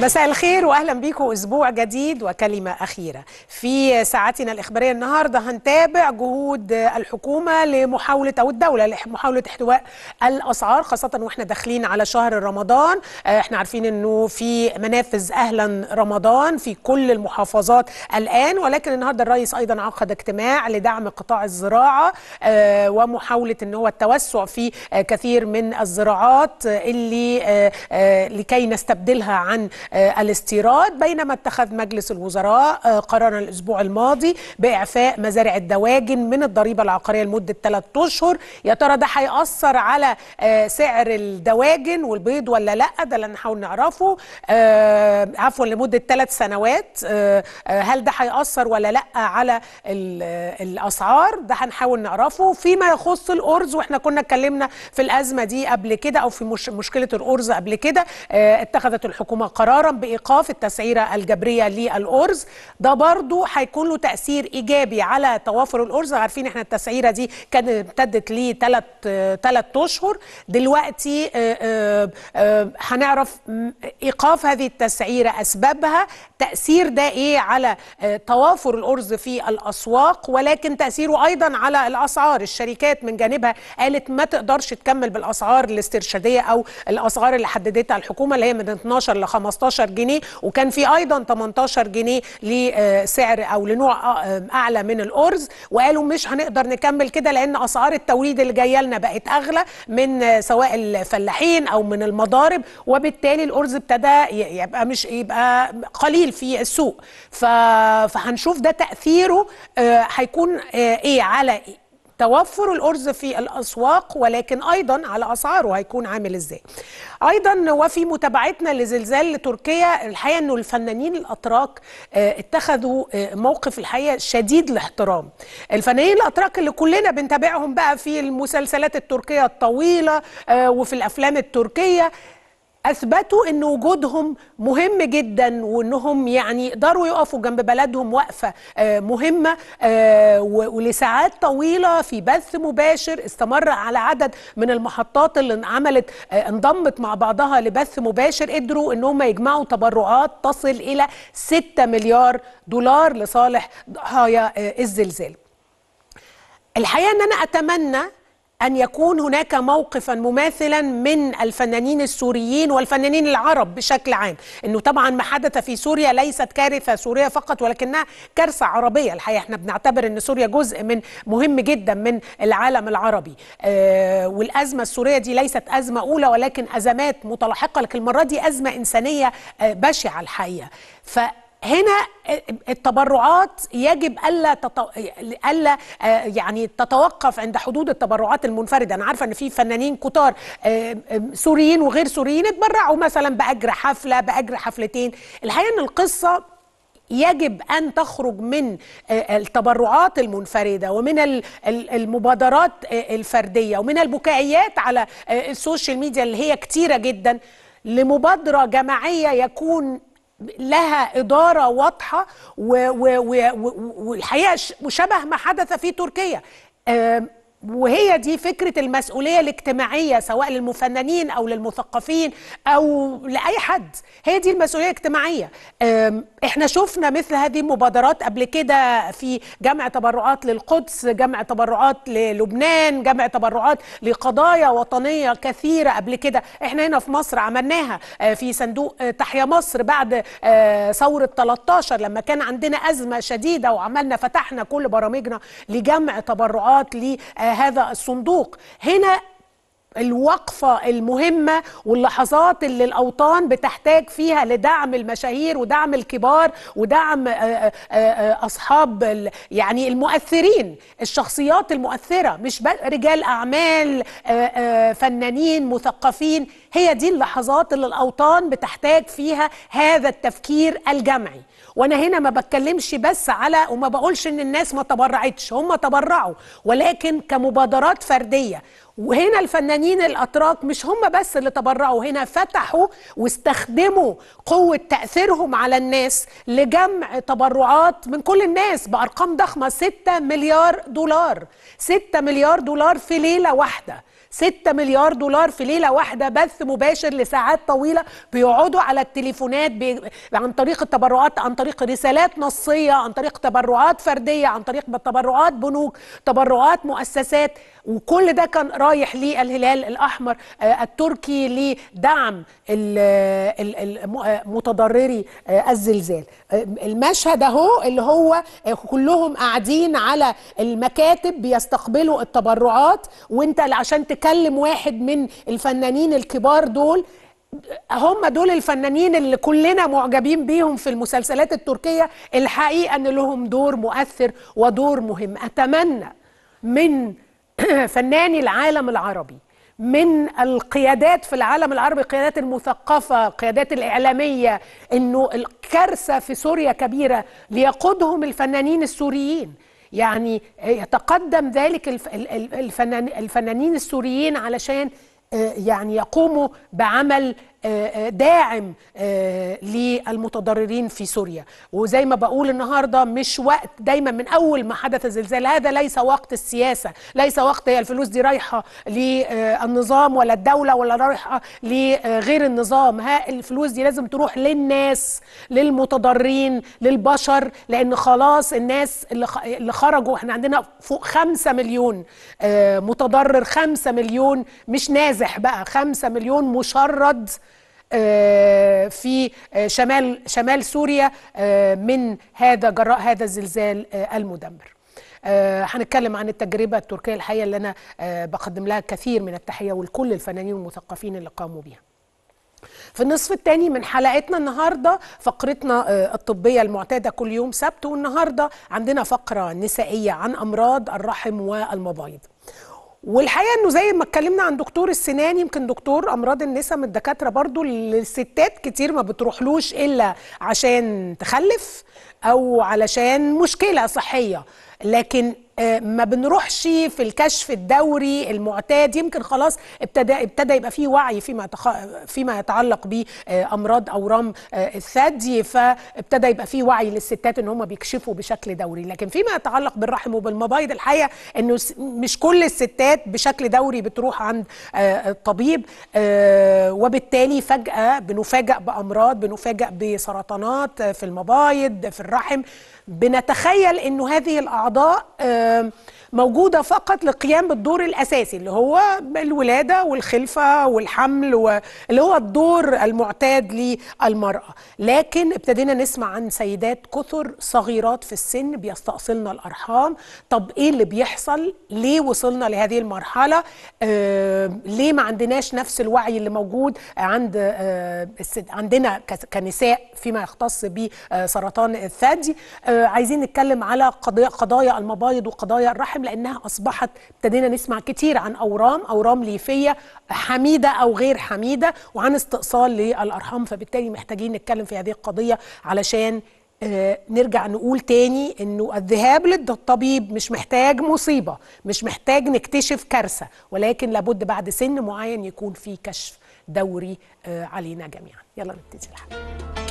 مساء الخير واهلا بيكم اسبوع جديد وكلمه اخيره. في ساعتنا الاخباريه النهارده هنتابع جهود الحكومه لمحاوله او الدوله لمحاوله احتواء الاسعار خاصه واحنا داخلين على شهر رمضان، آه، احنا عارفين انه في منافذ اهلا رمضان في كل المحافظات الان ولكن النهارده الرئيس ايضا عقد اجتماع لدعم قطاع الزراعه آه، ومحاوله ان هو التوسع في كثير من الزراعات اللي آه، لكي نستبدلها عن آه، الاستيراد بينما اتخذ مجلس الوزراء آه، قرارا الأسبوع الماضي بإعفاء مزارع الدواجن من الضريبة العقارية لمدة 3 أشهر يا ترى ده هيأثر على آه، سعر الدواجن والبيض ولا لا ده اللي هنحاول نعرفه عفوا لمدة ثلاث سنوات هل ده هيأثر ولا لا على الأسعار ده هنحاول نعرفه فيما يخص الأرز واحنا كنا اتكلمنا في الأزمة دي قبل كده أو في مشكلة الأرز قبل كده اتخذت الحكومة قرار قرارا بايقاف التسعيره الجبريه للارز ده برضو هيكون له تاثير ايجابي على توافر الارز عارفين احنا التسعيره دي كانت امتدت 3 3 اشهر دلوقتي آه، آه، آه، هنعرف ايقاف هذه التسعيره اسبابها تاثير ده ايه على آه، توافر الارز في الاسواق ولكن تاثيره ايضا على الاسعار الشركات من جانبها قالت ما تقدرش تكمل بالاسعار الاسترشاديه او الاسعار اللي حددتها الحكومه اللي هي من 12 ل 15 جنيه وكان في ايضا 18 جنيه لسعر آه، او لنوع آه، اعلى من الارز وقالوا مش هنقدر نكمل كده لان اسعار التوريد اللي جايه لنا بقت اغلى من سواء الفلاحين او من المضارب وبالتالي الارز ابتدى يبقى مش يبقى قليل جميل في السوق فهنشوف ده تاثيره آه، هيكون آه، ايه على توفر الأرز في الأسواق ولكن أيضا على أسعاره هيكون عامل إزاي أيضا وفي متابعتنا لزلزال تركيا الحقيقة أنه الفنانين الأتراك آه، اتخذوا موقف الحقيقة شديد الاحترام الفنانين الأتراك اللي كلنا بنتابعهم بقى في المسلسلات التركية الطويلة وفي الأفلام التركية اثبتوا ان وجودهم مهم جدا وانهم يعني يقدروا يقفوا جنب بلدهم وقفه آه، مهمه آه، ولساعات طويله في بث مباشر استمر على عدد من المحطات اللي عملت آه، انضمت مع بعضها لبث مباشر قدروا انهم يجمعوا تبرعات تصل الى 6 مليار دولار لصالح ضحايا الزلزال الحقيقه ان انا اتمنى أن يكون هناك موقفا مماثلا من الفنانين السوريين والفنانين العرب بشكل عام أنه طبعا ما حدث في سوريا ليست كارثة سورية فقط ولكنها كارثة عربية الحقيقة احنا بنعتبر أن سوريا جزء من مهم جدا من العالم العربي آه والأزمة السورية دي ليست أزمة أولى ولكن أزمات متلاحقة لكن المرة دي أزمة إنسانية آه بشعة الحقيقة هنا التبرعات يجب الا الا آه، يعني تتوقف عند حدود التبرعات المنفرده انا عارفه ان في فنانين كتار آه، سوريين وغير سوريين اتبرعوا مثلا باجر حفله باجر حفلتين الحقيقه ان القصه يجب أن تخرج من آه، التبرعات المنفردة ومن المبادرات الفردية ومن البكائيات على السوشيال ميديا اللي هي كتيرة جدا لمبادرة جماعية يكون لها إدارة واضحة والحقيقة مشابه ما حدث في تركيا وهي دي فكرة المسؤولية الاجتماعية سواء للمفننين أو للمثقفين أو لأي حد هي دي المسؤولية الاجتماعية احنا شفنا مثل هذه المبادرات قبل كده في جمع تبرعات للقدس جمع تبرعات للبنان جمع تبرعات لقضايا وطنية كثيرة قبل كده احنا هنا في مصر عملناها أه، في صندوق أه، تحيا مصر بعد أه، ثورة 13 لما كان عندنا أزمة شديدة وعملنا فتحنا كل برامجنا لجمع تبرعات ل هذا الصندوق هنا الوقفة المهمة واللحظات اللي الأوطان بتحتاج فيها لدعم المشاهير ودعم الكبار ودعم آه، آه، آه، أصحاب يعني المؤثرين الشخصيات المؤثرة مش رجال أعمال فنانين مثقفين هي دي اللحظات اللي الاوطان بتحتاج فيها هذا التفكير الجمعي وانا هنا ما بتكلمش بس على وما بقولش ان الناس ما تبرعتش هم تبرعوا ولكن كمبادرات فرديه وهنا الفنانين الاتراك مش هم بس اللي تبرعوا هنا فتحوا واستخدموا قوه تاثيرهم على الناس لجمع تبرعات من كل الناس بارقام ضخمه 6 مليار دولار 6 مليار دولار في ليله واحده 6 مليار دولار في ليله واحده بث مباشر لساعات طويله بيقعدوا على التليفونات بي... عن طريق التبرعات عن طريق رسالات نصيه عن طريق تبرعات فرديه عن طريق تبرعات بنوك تبرعات مؤسسات وكل ده كان رايح للهلال الاحمر آه، التركي لدعم آه، متضرري آه، الزلزال المشهد اهو اللي هو كلهم قاعدين على المكاتب بيستقبلوا التبرعات وانت عشان تكلم واحد من الفنانين الكبار دول هم دول الفنانين اللي كلنا معجبين بيهم في المسلسلات التركية الحقيقة أن لهم دور مؤثر ودور مهم أتمنى من فناني العالم العربي من القيادات في العالم العربي القيادات المثقفة القيادات الإعلامية أنه الكارثة في سوريا كبيرة ليقودهم الفنانين السوريين يعني يتقدم ذلك الفنانين السوريين علشان آه، يعني يقوموا بعمل آه، آه، داعم آه، للمتضررين في سوريا وزي ما بقول النهارده مش وقت دايما من اول ما حدث الزلزال هذا ليس وقت السياسه ليس وقت هي الفلوس دي رايحه للنظام ولا الدوله ولا رايحه لغير النظام ها الفلوس دي لازم تروح للناس للمتضررين للبشر لان خلاص الناس اللي خرجوا احنا عندنا فوق 5 مليون متضرر 5 مليون مش نازح بقى 5 مليون مشرد آه، في آه، شمال شمال سوريا آه، من هذا جراء هذا الزلزال المدمر هنتكلم عن التجربة التركية الحقيقة اللي أنا بقدم لها كثير من التحية ولكل الفنانين والمثقفين اللي قاموا بيها في النصف الثاني من حلقتنا النهارده فقرتنا الطبيه المعتاده كل يوم سبت والنهارده عندنا فقره نسائيه عن امراض الرحم والمبايض والحقيقه انه زي ما اتكلمنا عن دكتور السنان يمكن دكتور امراض النساء من الدكاتره برضو الستات كتير ما بتروحلوش الا عشان تخلف او علشان مشكله صحيه لكن آه، ما بنروحش في الكشف الدوري المعتاد يمكن خلاص ابتدى ابتدى يبقى فيه وعي فيما تخ... فيما يتعلق بامراض اورام آه، الثدي فابتدى يبقى فيه وعي للستات ان هم بيكشفوا بشكل دوري لكن فيما يتعلق بالرحم وبالمبايض الحقيقه انه مش كل الستات بشكل دوري بتروح عند آه، الطبيب وبالتالي فجاه بنفاجئ بامراض بنفاجئ بسرطانات في المبايض في الرحم بنتخيل انه هذه الاعراض الاعضاء موجوده فقط للقيام بالدور الاساسي اللي هو الولاده والخلفه والحمل واللي هو الدور المعتاد للمراه لكن ابتدينا نسمع عن سيدات كثر صغيرات في السن بيستأصلن الارحام طب ايه اللي بيحصل ليه وصلنا لهذه المرحله آه ليه ما عندناش نفس الوعي اللي موجود عند آه عندنا كنساء فيما يختص بسرطان الثدي آه عايزين نتكلم على قضايا قضايا المبايض وقضايا الرحم لانها اصبحت ابتدينا نسمع كتير عن اورام اورام ليفيه حميده او غير حميده وعن استئصال للارحام فبالتالي محتاجين نتكلم في هذه القضيه علشان آه، نرجع نقول تاني انه الذهاب للطبيب مش محتاج مصيبه مش محتاج نكتشف كارثه ولكن لابد بعد سن معين يكون في كشف دوري آه، علينا جميعا يلا نبتدي الحلقه